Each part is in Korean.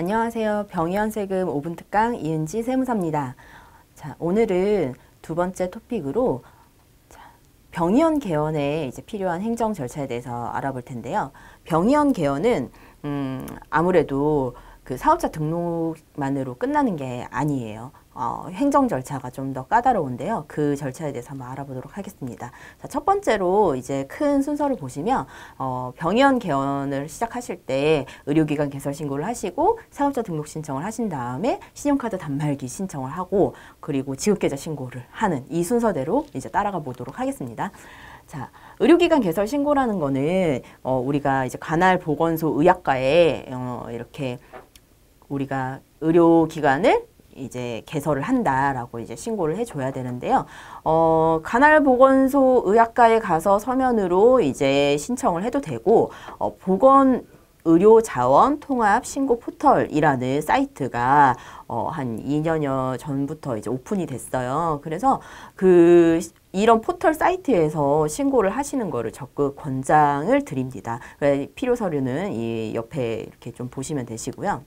안녕하세요. 병이현세금 5분 특강 이은지 세무사입니다. 자, 오늘은 두 번째 토픽으로 병이현 개헌에 이제 필요한 행정 절차에 대해서 알아볼 텐데요. 병이현 개헌은 음, 아무래도 그 사업자 등록만으로 끝나는 게 아니에요. 어, 행정 절차가 좀 더 까다로운데요. 그 절차에 대해서 한번 알아보도록 하겠습니다. 자, 첫 번째로 이제 큰 순서를 보시면 어, 병의원 개원을 시작하실 때 의료기관 개설 신고를 하시고 사업자 등록 신청을 하신 다음에 신용카드 단말기 신청을 하고 그리고 지급계좌 신고를 하는 이 순서대로 이제 따라가 보도록 하겠습니다. 자, 의료기관 개설 신고라는 거는 어, 우리가 이제 관할 보건소 의학과에 어, 이렇게 우리가 의료기관을 이제 개설을 한다라고 이제 신고를 해줘야 되는데요. 어, 간알보건소 의학과에 가서 서면으로 이제 신청을 해도 되고, 어, 보건, 의료자원 통합 신고 포털이라는 사이트가 어, 한 2년여 전부터 이제 오픈이 됐어요. 그래서 그 이런 포털 사이트에서 신고를 하시는 거를 적극 권장을 드립니다. 필요 서류는 이 옆에 이렇게 좀 보시면 되시고요.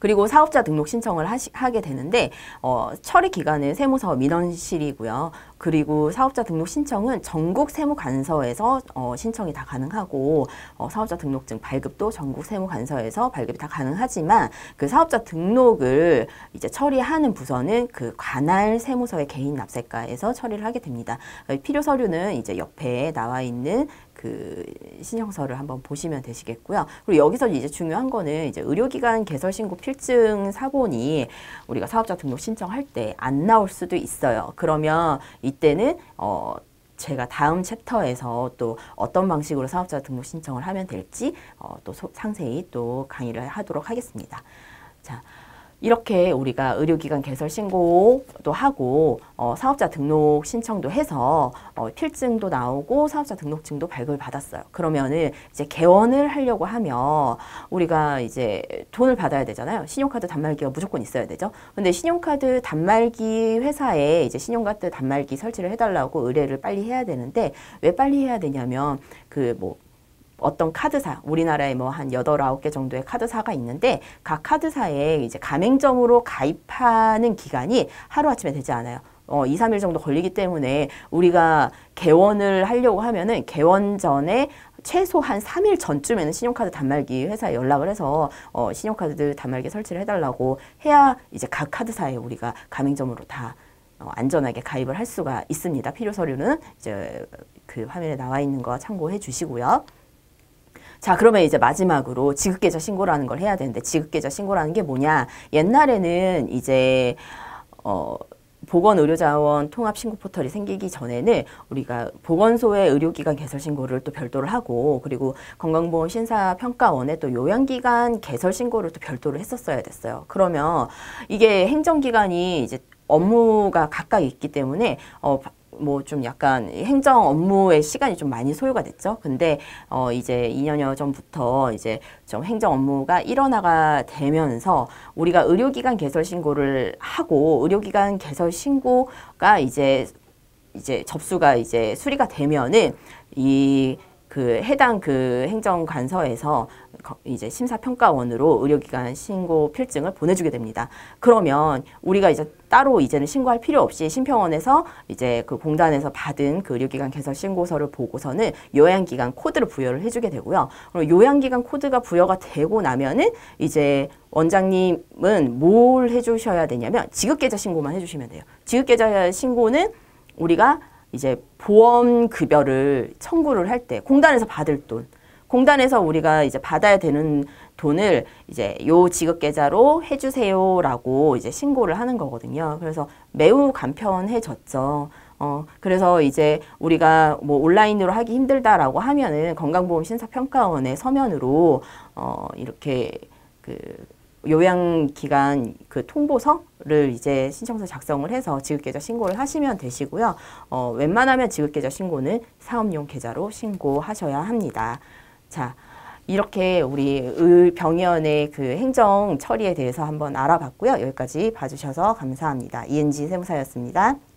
그리고 사업자 등록 신청을 하시, 하게 되는데 어, 처리 기간은 세무서 민원실이고요. 그리고 사업자 등록 신청은 전국 세무관서에서 어, 신청이 다 가능하고 어, 사업자 등록증 발급도 전국 세무관서에서 발급이 다 가능하지만 그 사업자 등록을 이제 처리하는 부서는 그 관할 세무서의 개인 납세과에서 처리를 하게 됩니다. 어, 필요 서류는 이제 옆에 나와 있는 그 신청서를 한번 보시면 되시겠고요. 그리고 여기서 이제 중요한 거는 이제 의료기관 개설 신고 필요 필증 사본이 우리가 사업자 등록 신청할 때 안 나올 수도 있어요. 그러면 이때는 어 제가 다음 챕터에서 또 어떤 방식으로 사업자 등록 신청을 하면 될지 어, 또 상세히 또 강의를 하도록 하겠습니다. 자, 이렇게 우리가 의료기관 개설 신고도 하고 어, 사업자 등록 신청도 해서 어, 필증도 나오고 사업자 등록증도 발급을 받았어요. 그러면은 이제 개원을 하려고 하면 우리가 이제 돈을 받아야 되잖아요. 신용카드 단말기가 무조건 있어야 되죠. 근데 신용카드 단말기 회사에 이제 신용카드 단말기 설치를 해달라고 의뢰를 빨리 해야 되는데 왜 빨리 해야 되냐면 그뭐 어떤 카드사 우리나라에 뭐 한 여덟 아홉 개 정도의 카드사가 있는데 각 카드사에 이제 가맹점으로 가입하는 기간이 하루아침에 되지 않아요. 어, 2, 3일 정도 걸리기 때문에 우리가 개원을 하려고 하면은 개원 전에 최소 한 3일 전쯤에는 신용카드 단말기 회사에 연락을 해서 어, 신용카드 단말기 설치를 해달라고 해야 이제 각 카드사에 우리가 가맹점으로 다 어, 안전하게 가입을 할 수가 있습니다. 필요 서류는 이제 그 화면에 나와 있는 거 참고해 주시고요. 자, 그러면 이제 마지막으로 지급계좌 신고라는 걸 해야 되는데 지급계좌 신고라는 게 뭐냐? 옛날에는 이제 어 보건의료자원 통합신고 포털이 생기기 전에는 우리가 보건소에 의료기관 개설 신고를 또 별도로 하고 그리고 건강보험 심사평가원에 또 요양기관 개설 신고를 또 별도로 했었어야 됐어요. 그러면 이게 행정기관이 이제 업무가 각각 있기 때문에 어, 뭐좀 약간 행정 업무의 시간이 좀 많이 소요가 됐죠. 근데 어 이제 2년여 전부터 이제 좀 행정 업무가 일어나가 되면서 우리가 의료기관 개설 신고를 하고 의료기관 개설 신고가 이제 이제 접수가 이제 수리가 되면은 이그 해당 그 행정관서에서 이제 심사평가원으로 의료기관 신고 필증을 보내주게 됩니다. 그러면 우리가 이제 따로 이제는 신고할 필요 없이 심평원에서 이제 그 공단에서 받은 그 의료기관 개설 신고서를 보고서는 요양기관 코드를 부여를 해주게 되고요. 그럼 요양기관 코드가 부여가 되고 나면은 이제 원장님은 뭘 해주셔야 되냐면 지급계좌 신고만 해주시면 돼요. 지급계좌 신고는 우리가 이제 보험 급여를 청구를 할 때 공단에서 받을 돈 공단에서 우리가 이제 받아야 되는 돈을 이제 요 지급 계좌로 해주세요라고 이제 신고를 하는 거거든요. 그래서 매우 간편해졌죠. 어, 그래서 이제 우리가 뭐 온라인으로 하기 힘들다라고 하면은 건강보험 심사평가원의 서면으로 어, 이렇게 그 요양 기관그 통보서를 이제 신청서 작성을 해서 지급계좌 신고를 하시면 되시고요. 어, 웬만하면 지급계좌 신고는 사업용 계좌로 신고하셔야 합니다. 자. 이렇게 우리 을병연의 그 행정 처리에 대해서 한번 알아봤고요. 여기까지 봐주셔서 감사합니다. 이은지 세무사였습니다.